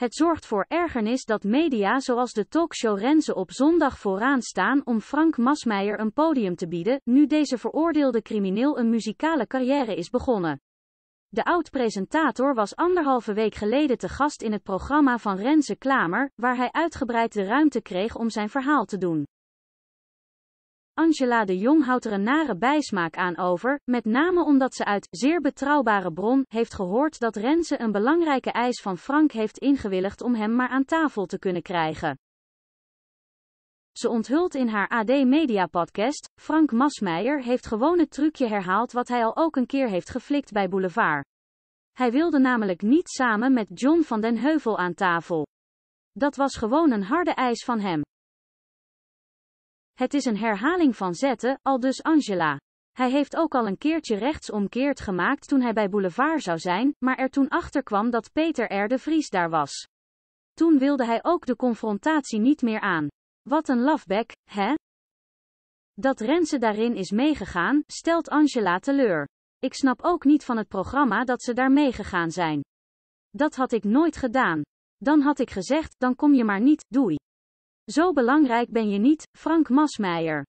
Het zorgt voor ergernis dat media zoals de talkshow Renze op zondag vooraan staan om Frank Masmeijer een podium te bieden, nu deze veroordeelde crimineel een muzikale carrière is begonnen. De oud-presentator was anderhalve week geleden te gast in het programma van Renze Klamer, waar hij uitgebreid de ruimte kreeg om zijn verhaal te doen. Angela de Jong houdt er een nare bijsmaak aan over, met name omdat ze uit zeer betrouwbare bron heeft gehoord dat Renze een belangrijke eis van Frank heeft ingewilligd om hem maar aan tafel te kunnen krijgen. Ze onthult in haar AD Media podcast, Frank Masmeijer heeft gewoon het trucje herhaald wat hij al ook een keer heeft geflikt bij Boulevard. Hij wilde namelijk niet samen met John van den Heuvel aan tafel. Dat was gewoon een harde eis van hem. Het is een herhaling van zetten, al dus Angela. Hij heeft ook al een keertje rechtsomkeert gemaakt toen hij bij Boulevard zou zijn, maar er toen achter kwam dat Peter R. de Vries daar was. Toen wilde hij ook de confrontatie niet meer aan. Wat een lafbek, hè? Dat Renze daarin is meegegaan, stelt Angela teleur. Ik snap ook niet van het programma dat ze daar meegegaan zijn. Dat had ik nooit gedaan. Dan had ik gezegd, dan kom je maar niet, doei. Zo belangrijk ben je niet, Frank Masmeijer.